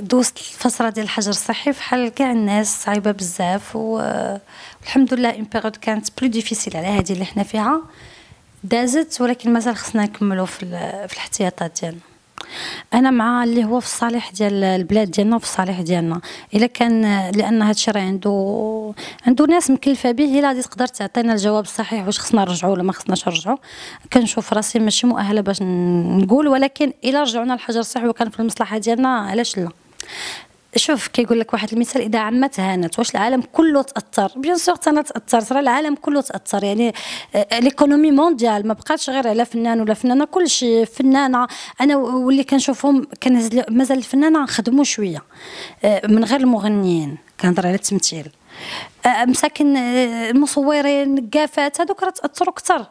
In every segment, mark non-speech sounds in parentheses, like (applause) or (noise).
دوزت الفتره ديال الحجر الصحي فحال كاع الناس صعيبه بزاف والحمد لله اون بيريود كانت بلو ديفيسيل على هذه اللي حنا فيها دازت ولكن مازال خصنا نكملو في في الاحتياطات ديالنا انا مع اللي هو في الصالح ديال البلاد ديالنا وفي الصالح ديالنا الا كان لان هذا الشيء عنده عنده ناس مكلفه به الا غادي تقدر تعطينا الجواب الصحيح واش خصنا نرجعوا ولا ما خصناش نرجعوا كنشوف راسي ماشي مؤهله باش نقول ولكن الا رجعنا الحجر الصحي وكان في المصلحه ديالنا علاش لا شوف كيقول لك واحد المثال اذا عمت هانت واش العالم كله تاثر بيان سور انا تاثرت راه العالم كله تاثر يعني ليكونومي آه، مونديال ما بقاتش غير على فنان ولا فنانه كلشي فنانه انا واللي كنشوفهم كنهز مازال الفنانه نخدموا شويه آه، من غير المغنيين كنهضر على التمثيل آه، مساكن المصورين كافات هذوك راه تاثروا اكثر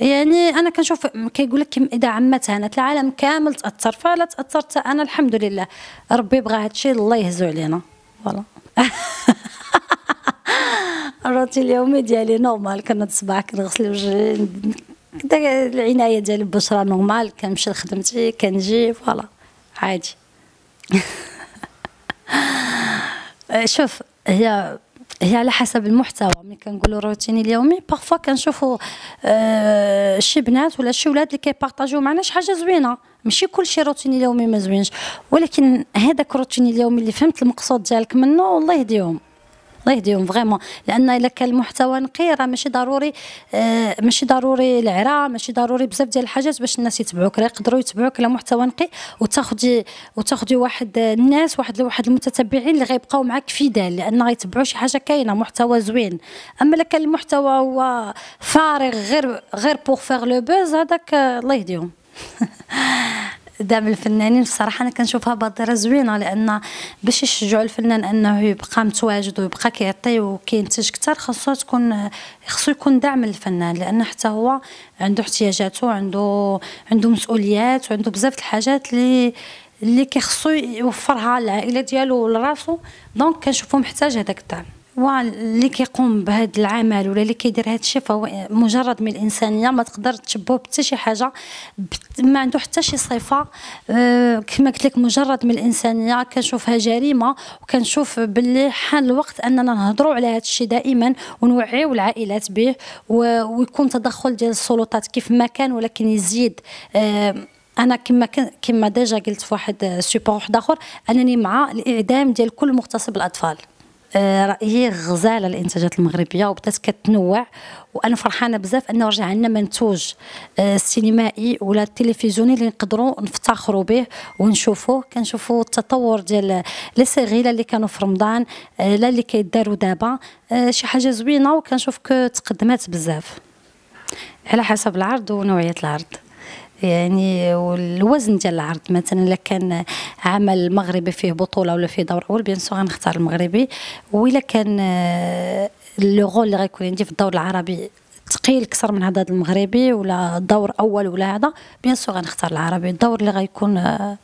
يعني انا كنشوف كيقول لك اذا عمت هانت العالم كامل تاثر فلا تاثرت انا الحمد لله ربي بغى هادشي الله يهزو علينا فوالا الروتين (laughs) اليومي ديالي نورمال كنوض الصباح كنغسل وجهي العنايه ديال البشره نورمال كنمشي لخدمتي كنجي فوالا عادي (laughs) شوف هي هي على حسب المحتوى ملي كنقولوا روتيني اليومي بارفوا كنشوفوا آه شي بنات ولا شي ولاد اللي كيبارطاجيو معنا شي حاجه زوينه ماشي كلشي روتيني اليومي ما زوينش ولكن هذاك روتيني اليومي اللي فهمت المقصود ديالك منه الله يهديهم الله يهديهم فغيمون لان الا كان المحتوى نقي راه ماشي ضروري آه ماشي ضروري العرا ماشي ضروري بزاف ديال الحاجات باش الناس يتبعوك راه يقدروا يتبعوك على محتوى نقي وتاخذي وتاخذي واحد الناس واحد واحد المتتبعين اللي غيبقاو معاك فيدال لان غيتبعوا شي حاجه كاينه محتوى زوين اما الا كان المحتوى هو فارغ غير غير بوغ فيغ لو بوز هذاك الله يهديهم (laughs) دعم الفنانين بصراحه انا كنشوفها بادره زوينه لان باش يشجعوا الفنان انه يبقى متواجد ويبقى كيعطي وكينتج اكثر خاصو تكون خاصو يكون دعم الفنان لان حتى هو عنده احتياجاته عنده عنده مسؤوليات وعنده بزاف الحاجات اللي اللي كيخصو يوفرها للعائله ديالو ولراسو دونك كنشوفو محتاج هذاك الدعم واللي كيقوم بهذا العمل ولا اللي كيدير هذا الشيء فهو مجرد من الانسانيه ما تقدر تشبهه بحتى شي حاجه ما عنده حتى شي صفه آه، كما قلت لك مجرد من الانسانيه كنشوفها جريمه وكنشوف باللي حان الوقت اننا نهضروا على هذا الشيء دائما ونوعيو العائلات به ويكون تدخل ديال السلطات كيف ما كان ولكن يزيد آه، انا كما كما ديجا قلت في واحد سوبر واحد اخر انني مع الاعدام ديال كل مغتصب الاطفال آه، رايي غزاله الانتاجات المغربيه وبدات كتنوع وانا فرحانه بزاف انه رجع عندنا منتوج آه، سينمائي ولا تلفزيوني اللي نقدروا نفتخروا به ونشوفوه كنشوفوا التطور ديال لي سيغيلا اللي كانوا في رمضان آه، لا اللي كيداروا دابا شي حاجه زوينه وكنشوف تقدمات بزاف على حسب العرض ونوعيه العرض يعني والوزن ديال العرض مثلا الا كان عمل مغربي فيه بطوله ولا فيه دور اول بيان سو غنختار المغربي والا كان لو آه، رول اللي غيكون عندي في الدور العربي ثقيل اكثر من هذا المغربي ولا دور اول ولا هذا بيان سو غنختار العربي الدور اللي غيكون آه،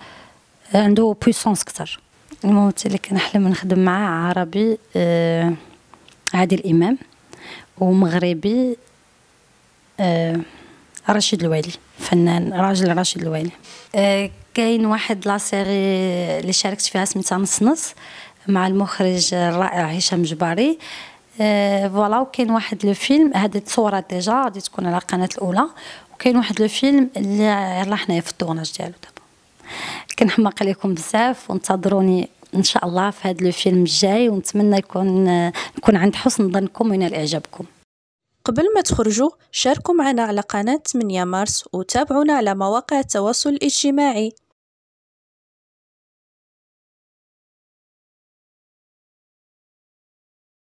عنده بويسونس اكثر الممثل اللي كنحلم نخدم معاه عربي آه، عادل امام ومغربي رشيد الوالي فنان راجل رشيد الوالي آه، كاين واحد لاسيري اللي شاركت فيها سميتها نص نص مع المخرج الرائع هشام جباري آه، فوالا وكاين واحد لو فيلم هذه تصورات ديجا غادي تكون على القناه الاولى وكاين واحد لو فيلم اللي يلاه حنايا في الدورناج ديالو دابا كنحماق عليكم بزاف وانتظروني ان شاء الله في هذا الفيلم الجاي ونتمنى يكون نكون آه، عند حسن ظنكم وينال اعجابكم قبل ما تخرجوا شاركوا معنا على قناة 8 مارس وتابعونا على مواقع التواصل الاجتماعي